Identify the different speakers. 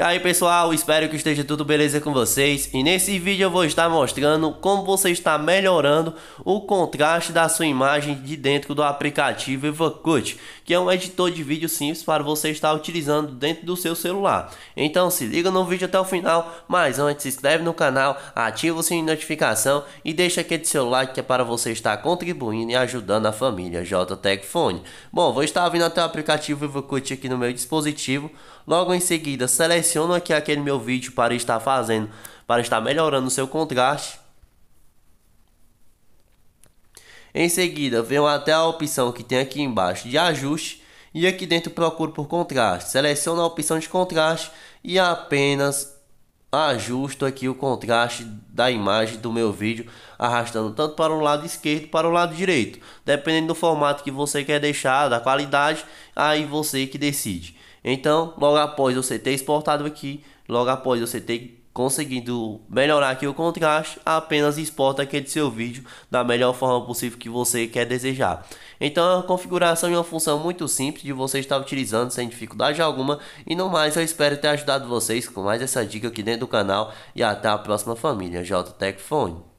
Speaker 1: E aí pessoal, espero que esteja tudo beleza com vocês e nesse vídeo eu vou estar mostrando como você está melhorando o contraste da sua imagem de dentro do aplicativo Evacut, que é um editor de vídeo simples para você estar utilizando dentro do seu celular. Então se liga no vídeo até o final, mas antes se inscreve no canal, ativa o sininho de notificação e deixa aquele seu like que é para você estar contribuindo e ajudando a família JTEC Fone. Bom, vou estar vindo até o aplicativo Evacut aqui no meu dispositivo, logo em seguida selecione seleciono aqui aquele meu vídeo para estar fazendo, para estar melhorando o seu contraste. Em seguida, venho até a opção que tem aqui embaixo de ajuste e aqui dentro procuro por contraste. Seleciono a opção de contraste e apenas ajusto aqui o contraste da imagem do meu vídeo, arrastando tanto para o lado esquerdo para o lado direito, dependendo do formato que você quer deixar, da qualidade, aí você que decide. Então, logo após você ter exportado aqui, logo após você ter conseguido melhorar aqui o contraste, apenas exporta aquele seu vídeo da melhor forma possível que você quer desejar. Então, é uma configuração e uma função muito simples de você estar utilizando sem dificuldade alguma. E no mais, eu espero ter ajudado vocês com mais essa dica aqui dentro do canal. E até a próxima família, JTech Phone.